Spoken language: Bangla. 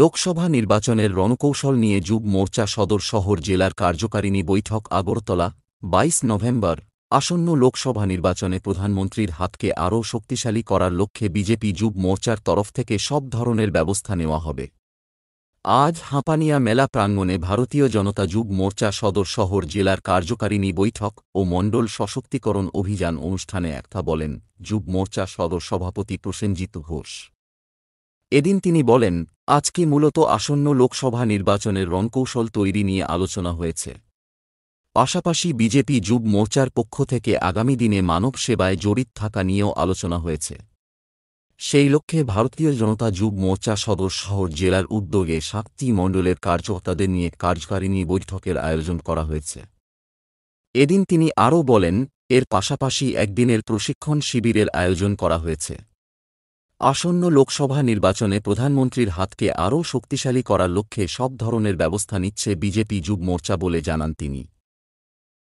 লোকসভা নির্বাচনের রণকৌশল নিয়ে যুব মোর্চা সদর শহর জেলার কার্যকারিণী বৈঠক আগরতলা বাইশ নভেম্বর আসন্ন লোকসভা নির্বাচনে প্রধানমন্ত্রীর হাতকে আরও শক্তিশালী করার লক্ষ্যে বিজেপি যুব মোর্চার তরফ থেকে সব ধরনের ব্যবস্থা নেওয়া হবে আজ হাঁপানিয়া মেলা প্রাঙ্গণে ভারতীয় জনতা যুব মোর্চা সদর শহর জেলার কার্যকারিণী বৈঠক ও মণ্ডল সশক্তিকরণ অভিযান অনুষ্ঠানে একথা বলেন যুব মোর্চা সদর সভাপতি প্রসেনজিৎ ঘোষ এদিন তিনি বলেন আজকে মূলত আসন্ন লোকসভা নির্বাচনের রণকৌশল তৈরি নিয়ে আলোচনা হয়েছে পাশাপাশি বিজেপি যুব মোর্চার পক্ষ থেকে আগামী দিনে মানব সেবায় জড়িত থাকা নিয়েও আলোচনা হয়েছে সেই লক্ষ্যে ভারতীয় জনতা যুব মোর্চা সদর শহর জেলার উদ্যোগে শাক্তি মণ্ডলের কার্যকর্তাদের নিয়ে কার্যকারিণী বৈঠকের আয়োজন করা হয়েছে এদিন তিনি আরও বলেন এর পাশাপাশি একদিনের প্রশিক্ষণ শিবিরের আয়োজন করা হয়েছে আসন্ন লোকসভা নির্বাচনে প্রধানমন্ত্রীর হাতকে আরও শক্তিশালী করার লক্ষ্যে সব ধরনের ব্যবস্থা নিচ্ছে বিজেপি যুব মোর্চা বলে জানান তিনি